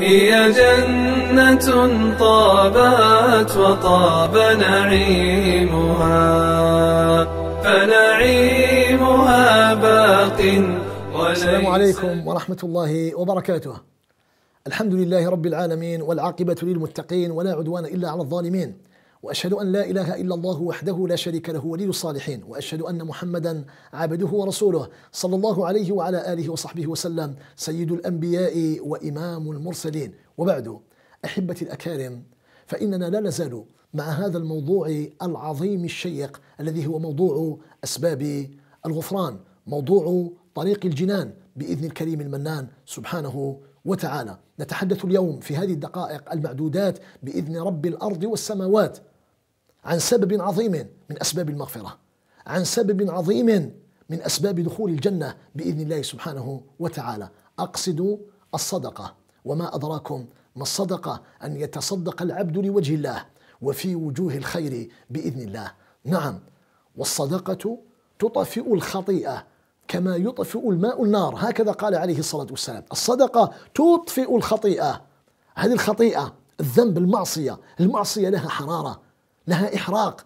هي جنة طابت وطاب نعيمها فنعيمها باق السلام عليكم ورحمة الله وبركاته الحمد لله رب العالمين والعاقبة للمتقين ولا عدوان إلا على الظالمين واشهد ان لا اله الا الله وحده لا شريك له ولي الصالحين واشهد ان محمدا عبده ورسوله صلى الله عليه وعلى اله وصحبه وسلم سيد الانبياء وامام المرسلين وبعد احبتي الاكارم فاننا لا نزال مع هذا الموضوع العظيم الشيق الذي هو موضوع اسباب الغفران موضوع طريق الجنان باذن الكريم المنان سبحانه وتعالى نتحدث اليوم في هذه الدقائق المعدودات باذن رب الارض والسماوات عن سبب عظيم من اسباب المغفره عن سبب عظيم من اسباب دخول الجنه باذن الله سبحانه وتعالى اقصد الصدقه وما ادراكم ما الصدقه ان يتصدق العبد لوجه الله وفي وجوه الخير باذن الله نعم والصدقه تطفئ الخطيئه كما يطفئ الماء النار هكذا قال عليه الصلاة والسلام الصدقة تطفئ الخطيئة هذه الخطيئة الذنب المعصية المعصية لها حرارة لها إحراق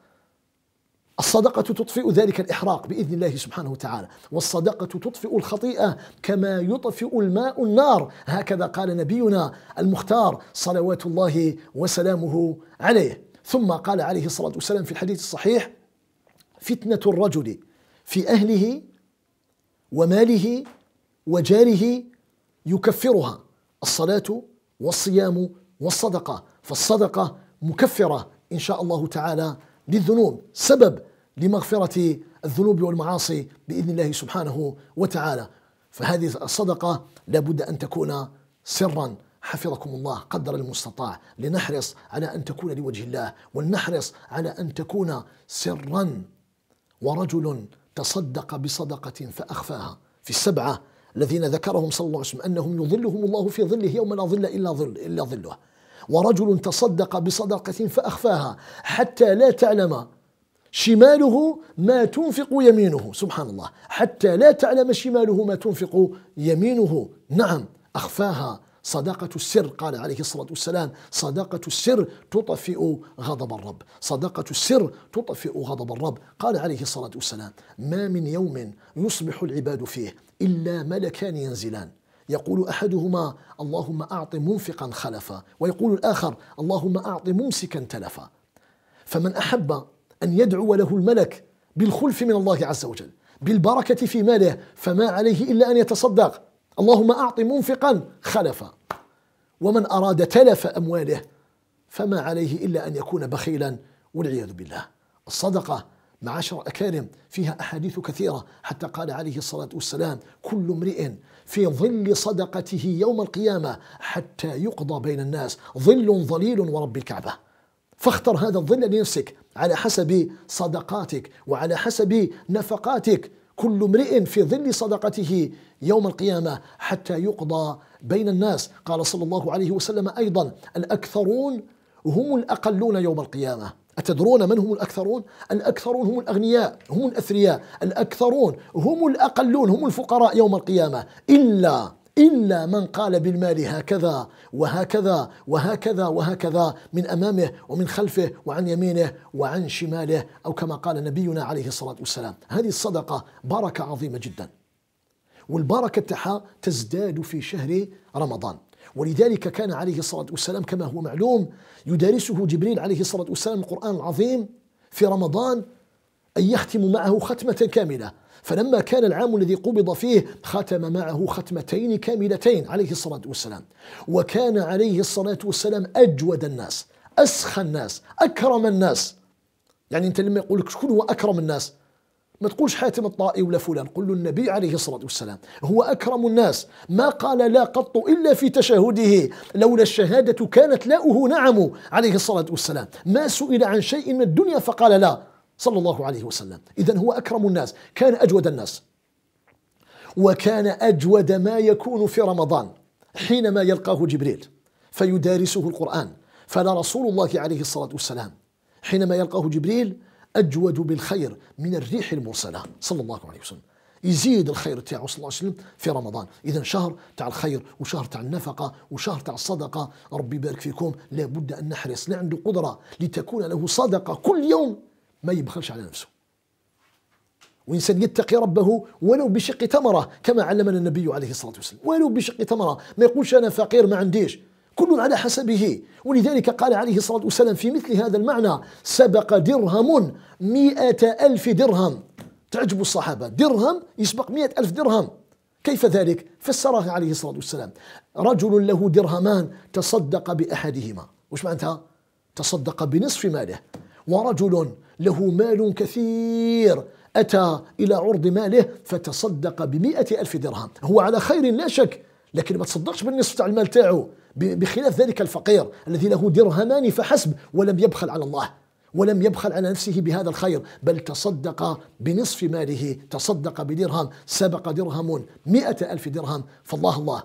الصدقة تطفئ ذلك الإحراق بإذن الله سبحانه وتعالى والصدقة تطفئ الخطيئة كما يطفئ الماء النار هكذا قال نبينا المختار صلوات الله وسلامه عليه ثم قال عليه الصلاة والسلام في الحديث الصحيح فتنة الرجل في أهله وماله وجاره يكفرها الصلاة والصيام والصدقة فالصدقة مكفرة إن شاء الله تعالى للذنوب سبب لمغفرة الذنوب والمعاصي بإذن الله سبحانه وتعالى فهذه الصدقة لابد أن تكون سرا حفظكم الله قدر المستطاع لنحرص على أن تكون لوجه الله ولنحرص على أن تكون سرا ورجل تصدق بصدقة فأخفاها في السبعة الذين ذكرهم صلى الله عليه وسلم أنهم يظلهم الله في ظله يوم لا ظل إلا, ظل إلا ظله ورجل تصدق بصدقة فأخفاها حتى لا تعلم شماله ما تنفق يمينه سبحان الله حتى لا تعلم شماله ما تنفق يمينه نعم أخفاها صداقة السر قال عليه الصلاة والسلام صداقة السر تطفئ غضب الرب صداقة السر تطفئ غضب الرب قال عليه الصلاة والسلام ما من يوم يصبح العباد فيه إلا ملكان ينزلان يقول احدهما اللهم اعط منفقا خلفا ويقول الاخر اللهم اعط ممسكا تلفا فمن احب ان يدعو له الملك بالخلف من الله عز وجل بالبركه في ماله فما عليه الا ان يتصدق اللهم أعط منفقا خلفا ومن أراد تلف أمواله فما عليه إلا أن يكون بخيلا والعياذ بالله الصدقة معاشر الأكارم فيها أحاديث كثيرة حتى قال عليه الصلاة والسلام كل امرئ في ظل صدقته يوم القيامة حتى يقضى بين الناس ظل ظليل ورب الكعبة فاختر هذا الظل لنفسك على حسب صدقاتك وعلى حسب نفقاتك كل امرئ في ظل صدقته يوم القيامة حتى يقضى بين الناس قال صلى الله عليه وسلم أيضا الأكثرون هم الأقلون يوم القيامة أتدرون من هم الأكثرون؟ الأكثرون هم الأغنياء هم الأثرياء الأكثرون هم الأقلون هم الفقراء يوم القيامة إلا إلا من قال بالمال هكذا وهكذا وهكذا وهكذا من أمامه ومن خلفه وعن يمينه وعن شماله أو كما قال نبينا عليه الصلاة والسلام هذه الصدقة بركة عظيمة جدا والبركة تاعها تزداد في شهر رمضان ولذلك كان عليه الصلاة والسلام كما هو معلوم يدارسه جبريل عليه الصلاة والسلام القرآن العظيم في رمضان أن يختم معه ختمة كاملة فلما كان العام الذي قبض فيه ختم معه ختمتين كاملتين عليه الصلاة والسلام وكان عليه الصلاة والسلام أجود الناس أسخى الناس أكرم الناس يعني أنت لما يقول لك شكون هو أكرم الناس ما تقولش حاتم الطائي ولا فلان قل له النبي عليه الصلاة والسلام هو أكرم الناس ما قال لا قط إلا في تشهده لولا الشهادة كانت لاؤه نعم عليه الصلاة والسلام ما سئل عن شيء من الدنيا فقال لا صلى الله عليه وسلم إذا هو أكرم الناس كان أجود الناس وكان أجود ما يكون في رمضان حينما يلقاه جبريل فيدارسه القرآن فلا رسول الله عليه الصلاة والسلام حينما يلقاه جبريل أجود بالخير من الريح المرسلة صلى الله عليه وسلم يزيد الخير تاعه صلى الله عليه وسلم في رمضان اذا شهر تاع الخير وشهر تاع النفقه وشهر تاع الصدقه ربي يبارك فيكم لابد ان نحرص اللي عنده قدره لتكون له صدقه كل يوم ما يبخلش على نفسه وإنسان يتقي ربه ولو بشق تمرة كما علمنا النبي عليه الصلاة والسلام ولو بشق تمرة ما يقولش أنا فقير ما عنديش كل على حسبه ولذلك قال عليه الصلاة والسلام في مثل هذا المعنى سبق درهم مئة ألف درهم تعجب الصحابة درهم يسبق مئة ألف درهم كيف ذلك؟ فسره عليه الصلاة والسلام رجل له درهمان تصدق بأحدهما وش معناتها؟ تصدق بنصف ماله ورجل له مال كثير أتى إلى عرض ماله فتصدق بمئة ألف درهم هو على خير لا شك لكن ما تصدقش بالنصف تاع المال تاعه بخلاف ذلك الفقير الذي له درهمان فحسب ولم يبخل على الله ولم يبخل على نفسه بهذا الخير بل تصدق بنصف ماله تصدق بدرهم سبق درهم مئة ألف درهم فالله الله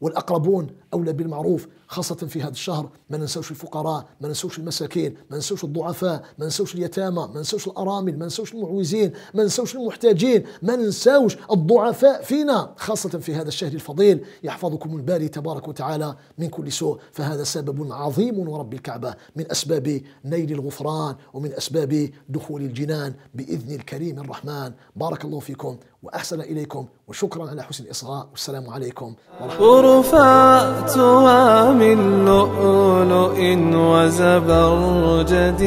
والأقربون أولى بالمعروف خاصة في هذا الشهر ما ننسوش الفقراء ما ننسوش المساكين ما ننسوش الضعفاء ما ننسوش اليتامى ما ننسوش الأرامل ما ننسوش المعوزين ما ننسوش المحتاجين ما ننسوش الضعفاء فينا خاصة في هذا الشهر الفضيل يحفظكم الباري تبارك وتعالى من كل سوء فهذا سبب عظيم ورب الكعبة من أسباب نيل الغفران ومن أسباب دخول الجنان بإذن الكريم الرحمن بارك الله فيكم وأحسن إليكم وشكرا على حسن الإصغاء والسلام عليكم ورفعتها من لؤلؤ وزبرجد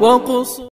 وقص